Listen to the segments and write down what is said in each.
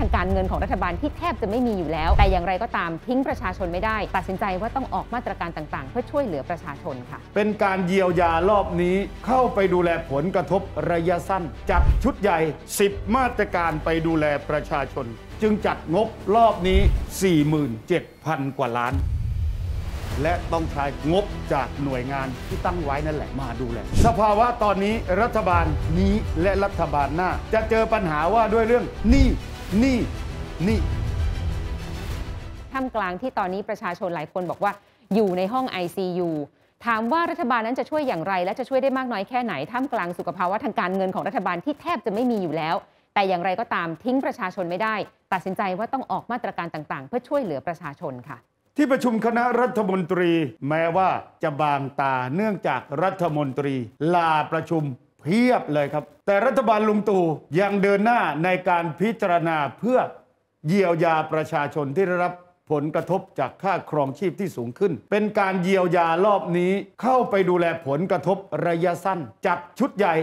ทางการเงินของรัฐบาลที่แทบจะไม่มีอยู่แล้ว แต่อย่างไรก็ตามทิ้งประชาชนไม่ได้ ตัดสินใจว่าต้องออกมาตรการต่าง ๆ เพื่อช่วยเหลือประชาชนค่ะ เป็นการเยียวยารอบนี้เข้าไปดูแลผลกระทบระยะสั้นจัดชุดใหญ่ 10 มาตรการไปดูแลประชาชน จึงจัดงบรอบนี้ 47,000กว่าล้าน และต้องใช้งบจากหน่วยงานที่ตั้งไว้นั่นแหละมาดูแล สภาวะตอนนี้รัฐบาลนี้และรัฐบาลหน้า จะเจอปัญหาว่าด้วยเรื่องหนี้นี่ นี่ท่ามกลางที่ตอนนี้ประชาชนหลายคนบอกว่า อยู่ในห้อง ICU ถามว่ารัฐบาลนั้นจะช่วยอย่างไร และจะช่วยได้มากน้อยแค่ไหนท่ามกลางสุขภาวะ ทางการเงินของรัฐบาลที่แทบจะไม่มีอยู่แล้ว แต่อย่างไรก็ตามทิ้งประชาชนไม่ได้ ตัดสินใจว่าต้องออกมาตรการต่างๆ เพื่อช่วยเหลือประชาชนค่ะ ที่ประชุมคณะรัฐมนตรีแม้ว่าจะบางตาเนื่องจากรัฐมนตรี ลาประชุมเพียบเลยครับ แต่รัฐบาลลุงตู่ยังเดินหน้าในการพิจารณาเพื่อเยียวยาประชาชนที่ได้รับผลกระทบจากค่าครองชีพที่สูงขึ้น เป็นการเยียวยารอบนี้เข้าไปดูแลผลกระทบระยะสั้นจัดชุดใหญ่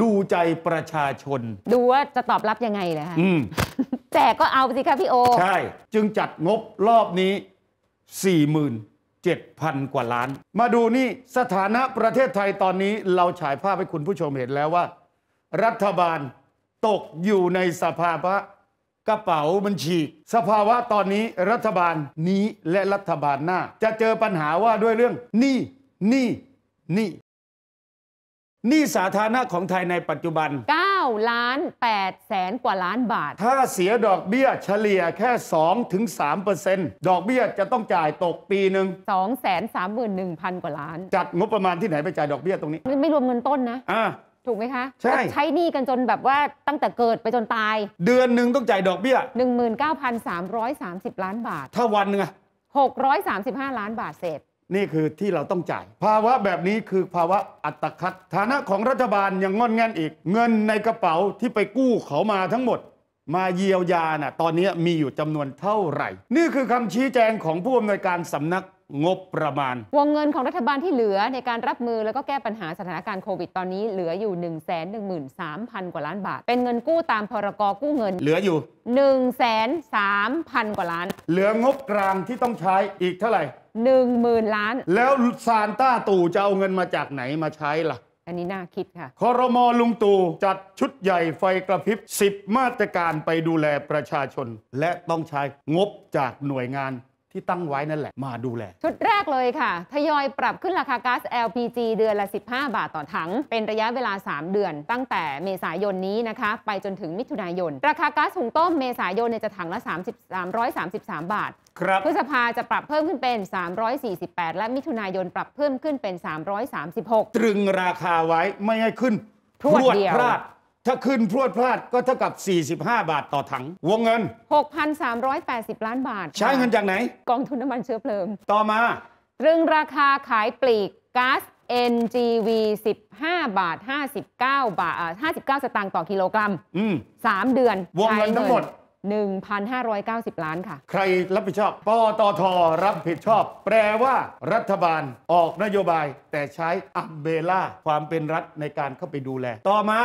ดูใจประชาชนดูว่าจะตอบรับยังไงเลยค่ะแต่ก็เอาสิคะพี่โอ ใช่ จึงจัดงบรอบนี้4มื่น7,000กว่าล้าน มาดูนี่สถานะประเทศไทยตอนนี้เราฉายภาพให้คุณผู้ชมเห็นแล้วว่า รัฐบาลตกอยู่ในสภาวะกระเป๋ามันฉีกสภาวะตอนนี้รัฐบาลนี้และรัฐบาลหน้าจะเจอปัญหาว่าด้วยเรื่องนี่นี่นี่นี่สาธารณะของไทยในปัจจุบันล้าน8แสนกว่าล้านบาท ถ้าเสียดอกเบี้ยเฉลี่ยแค่2ถึง3เปอร์เซ็นต์ดอกเบี้ยจะต้องจ่ายตกปีหนึ่ง2 3 1 0 0 0 กว่าล้าน จัดงบประมาณที่ไหนไปจ่ายดอกเบี้ยตรงนี้ ไม่รวมเงินต้นนะ อ่าถูกไหมคะใช่ใช้หนี้กันจนแบบว่าตั้งแต่เกิดไปจนตาย เดือนหนึ่งต้องจ่ายดอกเบี้ย 19,330 ล้านบาท ถ้าวันหนึ่งอะ635 ล้านบาทเศษนี่คือที่เราต้องจ่าย ภาวะแบบนี้คือภาวะอัตคัดฐานะของรัฐบาลยังงอนงงนอีก เงินในกระเป๋าที่ไปกู้เขามาทั้งหมด มาเยียวยานะ่ะตอนนี้มีอยู่จำนวนเท่าไหร่นี่คือคำชี้แจงของผู้อำนวยการสำนักงบประมาณวงเงินของรัฐบาลที่เหลือในการรับมือแล้วก็แก้ปัญหาสถานการณ์โควิดตอนนี้ เหลืออยู่ 1 1 3 0 0 0กว่าล้านบาท เป็นเงินกู้ตามพรกกู้เงิน เหลืออยู่ 1 3 0 0 0 กว่าล้าน เหลืองบกลางที่ต้องใช้อีกเท่าไหร่ 1 0,000 ล้าน แล้วซานต้าตู่จะเอาเงินมาจากไหนมาใช้ล่ะ อันนี้น่าคิดค่ะคอรมอลุงตู่จัดชุดใหญ่ไฟกระพริบ10 มาตรการไปดูแลประชาชน และต้องใช้งบจากหน่วยงานที่ตั้งไว้นั่นแหละ มาดูแลชุดแรกเลยค่ะทยอยปรับขึ้นราคาก๊าซ LPG เดือนละ 15 บาทต่อถังเป็นระยะเวลา 3 เดือน ตั้งแต่เมษายนนี้นะคะ ไปจนถึงมิถุนายนราคาก๊าซหุงต้มเมษายนจะถังละ30 333บาทครับพฤษภาจะปรับเพิ่มขึ้นเป็น 348 และมิถุนายนปรับเพิ่มขึ้นเป็น 336ตรึงราคาไว้ไม่ให้ขึ้นพรวดเดียวพลาดถ้าขึ้นพรวดพลาดก็เท่ากับ 45 บาทต่อถัง วงเงิน 6,380 ล้านบาท ใช้เงินจากไหน กองทุนน้ำมันเชื้อเพลิง ต่อมาตรึงราคาขายปลีกก๊าซ NGV 15 บาท 59 บาท 59 สตางค์ต่อกิโลกรัม อืมสามเดือน วงเงินทั้งหมด 1,590 ล้านค่ะ ใครรับผิดชอบปตท รับผิดชอบ แปลว่ารัฐบาลออกนโยบาย แต่ใช้อัมเบล่าความเป็นรัฐในการเข้าไปดูแล ต่อมา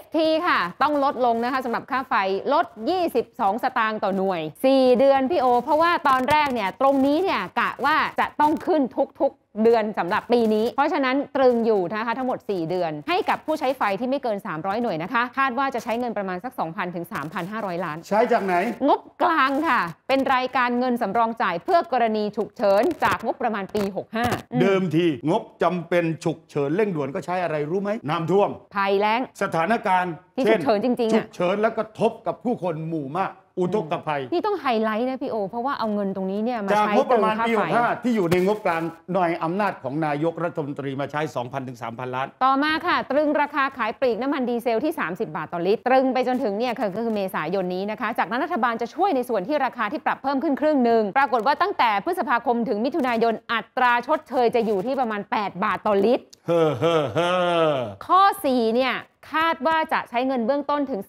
FT ค่ะ ต้องลดลงนะคะสำหรับค่าไฟลด 22 สตางค์ต่อหน่วย 4 เดือนพี่โอ เพราะว่าตอนแรกเนี่ย ตรงนี้เนี่ย กะว่าจะต้องขึ้นทุกเดือนสำหรับปีนี้ เพราะฉะนั้นตรึงอยู่นะคะทั้งหมด 4 เดือน ให้กับผู้ใช้ไฟที่ไม่เกิน 300 หน่วยนะคะ คาดว่าจะใช้เงินประมาณสัก 2,000 ถึง 3,500 ล้าน ใช้จากไหน งบกลางค่ะ เป็นรายการเงินสำรองจ่ายเพื่อกรณีฉุกเฉิน จากงบประมาณปี 65 เดิมที งบจำเป็นฉุกเฉินเร่งด่วนก็ใช้อะไรรู้ไหมน้ำท่วมภัยแล้งสถานการณ์ที่ฉุกเฉินจริงๆฉุกเฉินแล้วก็ทบกับผู้คนหมู่มากอุทกภัยนี่ต้องไฮไลท์นะพี่โอ เพราะว่าเอาเงินตรงนี้เนี่ยมาใช้เติรค่าไปที่อยู่ในงบการหน่วยอำนาจของนายกรัฐมนตรีมาใช้ 2,000 ถึง 3,000ล้านต่อมาค่ะ ตรึงราคาขายปลีกน้ำมันดีเซลที่ 30 บาทต่อลิตร ตรึงไปจนถึงเนี่ยก็คือเมษายนนี้นะคะจากนั้นรัฐบาลจะช่วยในส่วนที่ราคาที่ปรับเพิ่มขึ้นครึ่งหนึ่งปรากฏว่าตั้งแต่พฤษภาคมถึงมิถุนายนอัตราชดเชยจะอยู่ที่ประมาณ 8 บาทต่อลิตรเฮ้อเฮ้อเฮ้อข้อ4เนี่ยคาดว่าจะใช้เงินเบื้องต้นถึง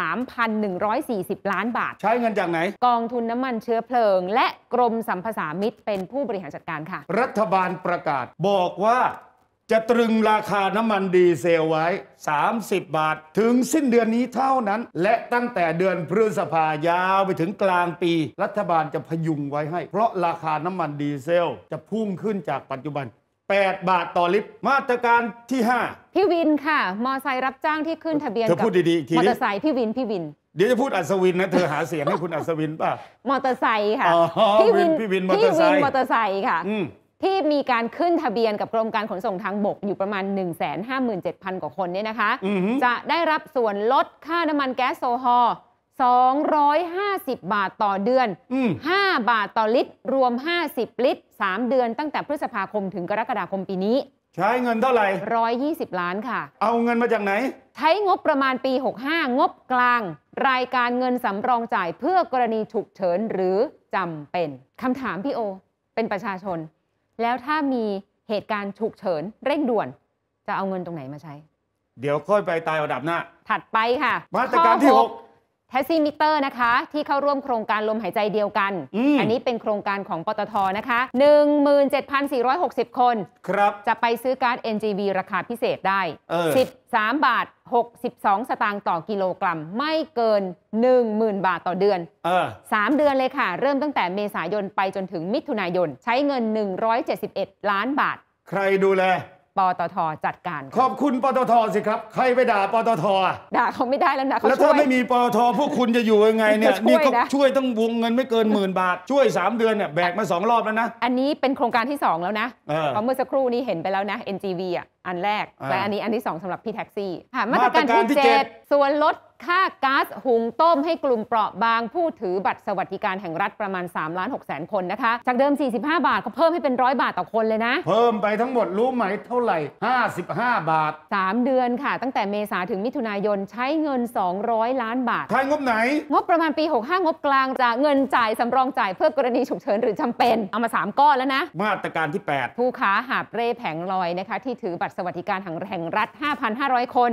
33,140 ล้านบาท ใช้เงินจากไหนกองทุนน้ำมันเชื้อเพลิง และกรมสัมพสามิตรเป็นผู้บริหารจัดการค่ะ รัฐบาลประกาศบอกว่า จะตรึงราคาน้ำมันดีเซลไว้ 30 บาท ถึงสิ้นเดือนนี้เท่านั้น และตั้งแต่เดือนพฤษภายาวไปถึงกลางปี รัฐบาลจะพยุงไว้ให้ เพราะราคาน้ำมันดีเซล จะพุ่งขึ้นจากปัจจุบัน8 บาทต่อลิตรมาตรการที่ 5 พี่วินค่ะ มอไซค์รับจ้างที่ขึ้นทะเบียนเธอพูดดีๆทีมอเตอร์ไซค์พี่วินพี่วิน เดี๋ยวจะพูดอัศวินนะ เธอหาเสียงให้คุณอัศวินป่ะมอเตอร์ไซค์ค่ะ พี่วินพี่วินมอเตอร์ไซค์มอเตอร์ไซค์ค่ะที่มีการขึ้นทะเบียนกับกรมการขนส่งทางบกอยู่ประมาณ 157,000กว่าคนเนี่ยนะคะ จะได้รับส่วนลดค่าน้ำมันแก๊สโซฮอล์250 บาทต่อเดือน 5 บาทต่อลิตรรวม 50 ลิตร 3 เดือนตั้งแต่พฤษภาคมถึงกรกฎาคมปีนี้ ใช้เงินเท่าไหร่ 120 ล้านค่ะ เอาเงินมาจากไหน ใช้งบประมาณปี 65 งบกลาง รายการเงินสำรองจ่ายเพื่อกรณีฉุกเฉินหรือจำเป็นคำถามพี่โอเป็นประชาชน แล้วถ้ามีเหตุการณ์ฉุกเฉินเร่งด่วน จะเอาเงินตรงไหนมาใช้ เดี๋ยวค่อยไปตายระดับหน้าถัดไปค่ะมาตรการที่6แท็กซี่มิเตอร์นะคะ ที่เข้าร่วมโครงการลมหายใจเดียวกันออันนี้เป็นโครงการของปตทนะคะ 17,460 คน ครับ จะไปซื้อการ์ด NGV ราคาพิเศษได้ 13บาท62 สตางค์ต่อกิโลกรัมไม่เกิน 10,000บาทต่อเดือนออ3เดือนเลยค่ะ เริ่มตั้งแต่เมษายนไปจนถึงมิถุนายนใช้เงิน 171 ล้านบาท ใครดูแลปตทจัดการ ขอบคุณปตทสิครับ ใครไปด่าปตทอ่ะด่าเขาไม่ได้แล้วนะแล้วถ้าไม่มีปตทพวกคุณจะอยู่ยังไงเนี่ยนี่ก็ช่วยต้องวงเงินไม่เกินหมื่นบาทช่วย 3 เดือนเนี่ยแบกมา 2 รอบแล้วนะอันนี้เป็นโครงการที่ 2 แล้วนะเพราะเมื่อสักครู่นี้เห็นไปแล้วนะ NGV อ่ะอันแรกและอันนี้อันที่2สำหรับพี่แท็กซี่มาตรการที่7ส่วนลดค่าก๊าซหุงต้มให้กลุ่มเปราะบาง ผู้ถือบัตรสวัสดิการแห่งรัฐประมาณ3ล้าน6แสนคนนะคะจากเดิม 45 บาทก็เพิ่มให้เป็นร้อยบาทต่อคนเลยนะ เพิ่มไปทั้งหมดรู้ไหมเท่าไหร่ 55 บาท 3 เดือนค่ะ ตั้งแต่เมษาถึงมิถุนายน ใช้เงิน 200 ล้านบาทใช้งบไหน งบประมาณปี 65 งบกลางจะเงินจ่ายสำรองจ่ายเพื่อกรณีฉุกเฉินหรือจำเป็น เอามา 3 ก้อนแล้วนะมาตรการที่ 8 ผู้ค้าหาบเร่แผงลอยนะคะ ที่ถือบัตรสวัสดิการแห่งรัฐ 5,500 คน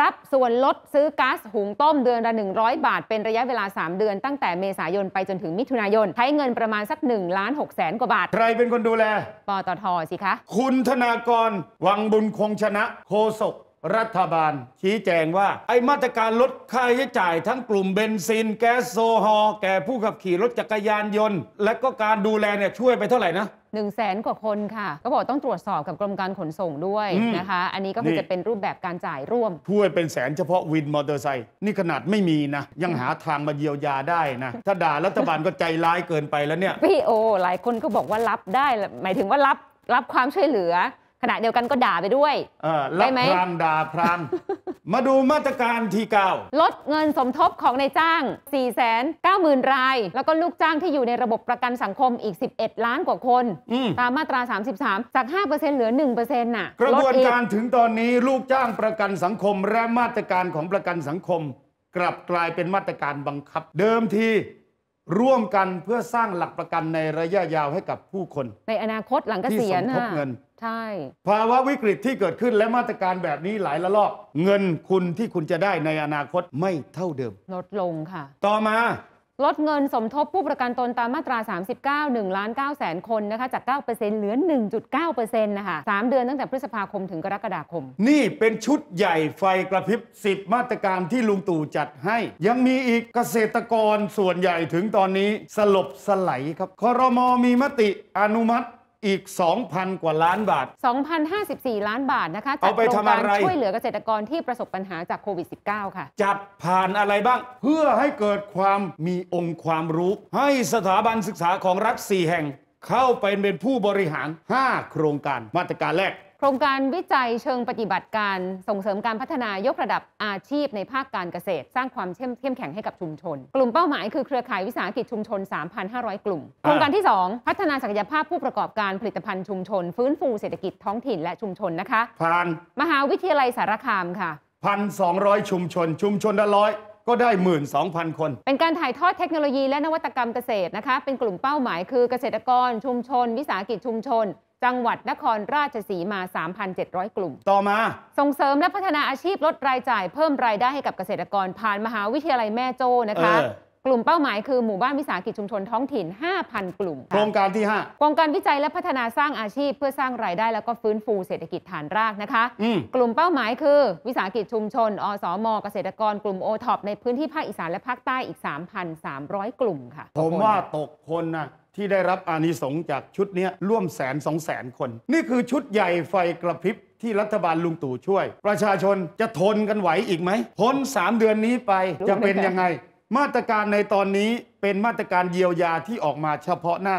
รับส่วนลดซื้อก๊าซหุงต้มเดือนละ100 บาท เป็นระยะเวลา 3 เดือนตั้งแต่เมษายนไปจนถึงมิถุนายน ใช้เงินประมาณสัก1ล้าน6แสนกว่าบาท ใครเป็นคนดูแลปตทสิคะ คุณธนากรวังบุญคงชนะโคศกรัฐบาล ชี้แจงว่า ไอมาตรการลดค่าใช้จ่ายทั้งกลุ่มเบนซินแก๊สโซฮอแก่ผู้ขับขี่รถจักรยานยนต์และก็การดูแลเนี่ยช่วยไปเท่าไหร่นะ1นึ่งแสนกว่าคนค่ะก็บอกต้องตรวจสอบกับกรมการขนส่งด้วยนะคะ อันนี้ก็คือจะเป็นรูปแบบการจ่ายร่วมถ้วยเป็นแสนเฉพาะวินมอเตอร์ไซค์นี่ขนาดไม่มีนะ ยังหาทางมาเยียวยาได้นะถ้าด่ารัฐบาลก็ใจร้ายเกินไปแล้วเนี่ย พี่โอ หลายคนก็บอกว่ารับได้ หมายถึงว่ารับรับความช่วยเหลือขณะเดียวกันก็ด่าไปด้วยเออรัได้บไหมพรางด่าพรางมาดูมาตรการที่ 9 ลดเงินสมทบของนายจ้าง 490,000ราย แล้วก็ลูกจ้างที่อยู่ในระบบประกันสังคมอีก 11 ล้านกว่าคน ตามมาตรา 33 จาก 5%เหลือ1%น่ะ กระบวนการถึงตอนนี้ลูกจ้างประกันสังคม และมาตรการของประกันสังคม กลับกลายเป็นมาตรการบังคับ เดิมทีร่วมกันเพื่อสร้างหลักประกันในระยะยาวให้กับผู้คน ในอนาคตหลังเกษียณ่เงินใช่ ภาวะวิกฤตที่เกิดขึ้นและมาตรการแบบนี้หลายระลอกเงินคุณที่คุณจะได้ในอนาคตไม่เท่าเดิมลดลงค่ะ ต่อมาลดเงินสมทบผู้ประกันตนตามมาตรา 39 1ล้าน9แสนคนนะคะจาก 9%เหลือ1.9%นะคะ3 เดือนตั้งแต่พฤษภาคมถึงกรกฎาคม นี่เป็นชุดใหญ่ไฟกระพริบ 10 มาตรการที่ลุงตู่จัดให้ ยังมีอีกเกษตรกรส่วนใหญ่ถึงตอนนี้สลบสลครับคอรมอมีมติอนุมัติอีก 2,000 กว่าล้านบาท 2,054 ล้านบาทนะคะจากโครงการช่วยเหลือเกษตรกรที่ประสบปัญหาจากโควิด -19 ค่ะ จัดผ่านอะไรบ้างเพื่อให้เกิดความมีองค์ความรู้ ให้สถาบันศึกษาของรัฐ4แห่ง เข้าไปเป็นผู้บริหาร 5 โครงการมาตรการแรกครงการวิจัยเชิงปฏิบัติการส่งเสริมการพัฒนายกระดับอาชีพในภาคการเกษตร สร้างความเข้มแข็งให้กับชุมชน กลุ่มเป้าหมายคือเครือข่ายวิสาหกิจชุมชน 3,500 กลุ่มโครงการที่ 2 พัฒนาศักยภาพผู้ประกอบการผลิตภัณฑ์ชุมชน ฟื้นฟูเศรษฐกิจท้องถิ่นและชุมชนนะคะผ่านมหาวิทยาลัยสารคามค่ะพันสองร้อยชุมชน ชุมชนละร้อยก็ได้12,000 คน เป็นการถ่ายทอดเทคโนโลยีและนวัตกรรมเกษตรนะคะเป็นกลุ่มเป้าหมายคือเกษตรกร ชุมชน วิสาหกิจชุมชนจังหวัดนครราชสีมา 3,700 กลุ่ม ต่อมา ส่งเสริมและพัฒนาอาชีพลดรายจ่าย เพิ่มรายได้ให้กับเกษตรกรผ่านมหาวิทยาลัยแม่โจ้นะคะกลุ่มเป้าหมายคือหมู่บ้านวิสาหกิจชุมชนท้องถิ่น 5,000 กลุ่ม โครงการที่5โครงการวิจัยและพัฒนาสร้างอาชีพเพื่อสร้างรายได้แล้วก็ฟื้นฟูเศรษฐกิจฐานรากนะคะ กลุ่มเป้าหมายคือวิสาหกิจชุมชน อสมเกษตรกรกลุ่มโอท็อปในพื้นที่ภาคอีสานและภาคใต้อีก 3,300 กลุ่มค่ะ ผมว่าตกคนนะที่ได้รับอานิสงส์จากชุดนี้ร่วมแสนสองแสนคน นี่คือชุดใหญ่ไฟกระพริบที่รัฐบาลลุงตู่ช่วย ประชาชนจะทนกันไหวอีกไหมพ้น3 เดือนนี้ไปจะเป็นยังไงมาตรการในตอนนี้เป็นมาตรการเยียวยาที่ออกมาเฉพาะหน้า